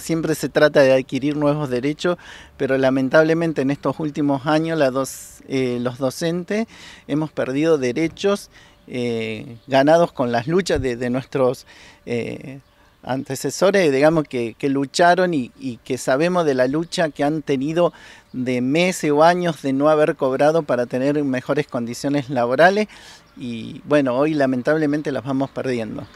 Siempre se trata de adquirir nuevos derechos, pero lamentablemente en estos últimos años eh, los docentes hemos perdido derechos eh, ganados con las luchas de, nuestros eh, antecesores, digamos, que, lucharon y, que sabemos de la lucha que han tenido de meses o años de no haber cobrado para tener mejores condiciones laborales y bueno, hoy lamentablemente las vamos perdiendo.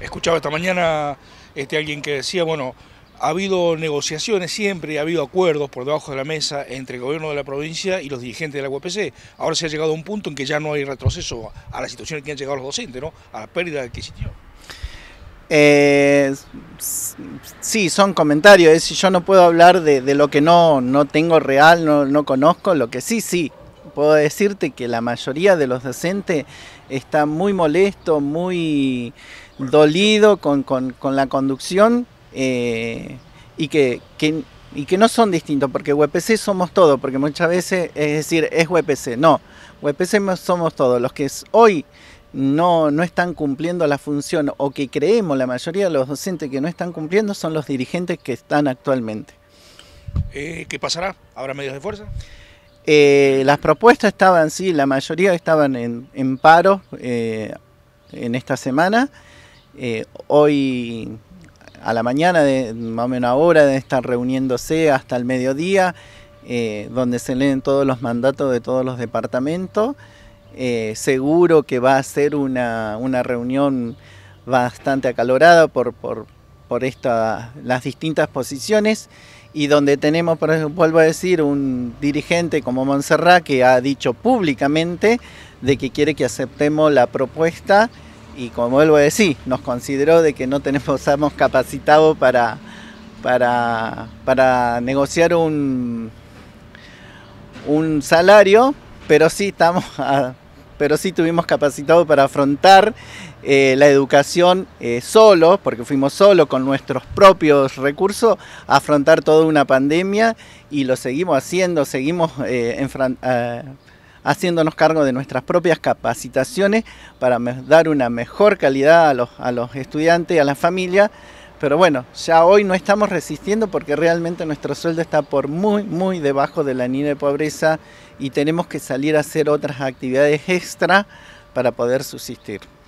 Escuchaba esta mañana este, alguien que decía, bueno, ha habido negociaciones siempre, ha habido acuerdos por debajo de la mesa entre el gobierno de la provincia y los dirigentes de la UPC. Ahora se ha llegado a un punto en que ya no hay retroceso a la situación en que han llegado los docentes, ¿no? a la pérdida de adquisición. Eh, sí, son comentarios. Es, yo no puedo hablar de, lo que no, no tengo real, no, conozco. Lo que sí, sí, puedo decirte que la mayoría de los docentes está muy molesto, muy dolido con, con la conducción eh, y, que, y que no son distintos, porque WPC somos todos, porque muchas veces es decir, es WPC, no, WPC somos todos, los que hoy no, no están cumpliendo la función o que creemos la mayoría de los docentes que no están cumpliendo son los dirigentes que están actualmente. Eh, ¿Qué pasará? ¿Habrá medios de fuerza? Eh, las propuestas estaban, sí, la mayoría estaban en, paro en esta semana. hoy a la mañana, de más o menos ahora, de estar reuniéndose hasta el mediodía, eh, donde se leen todos los mandatos de todos los departamentos. Eh, seguro que va a ser una, una reunión bastante acalorada por, por, por las distintas posiciones y donde tenemos, por vuelvo a decir, un dirigente como Montserrat que ha dicho públicamente de que quiere que aceptemos la propuesta y como vuelvo a decir, nos consideró de que no tenemos, estamos capacitados para, para, negociar un, un salario, pero sí estamos pero sí tuvimos capacitado para afrontar eh, la educación eh, solo, porque fuimos solo con nuestros propios recursos, a afrontar toda una pandemia y lo seguimos haciendo, seguimos eh, enfrentando haciéndonos cargo de nuestras propias capacitaciones para dar una mejor calidad a los, estudiantes y a la familia. Pero bueno, ya hoy no estamos resistiendo porque realmente nuestro sueldo está por muy, muy debajo de la línea de pobreza y tenemos que salir a hacer otras actividades extra para poder subsistir.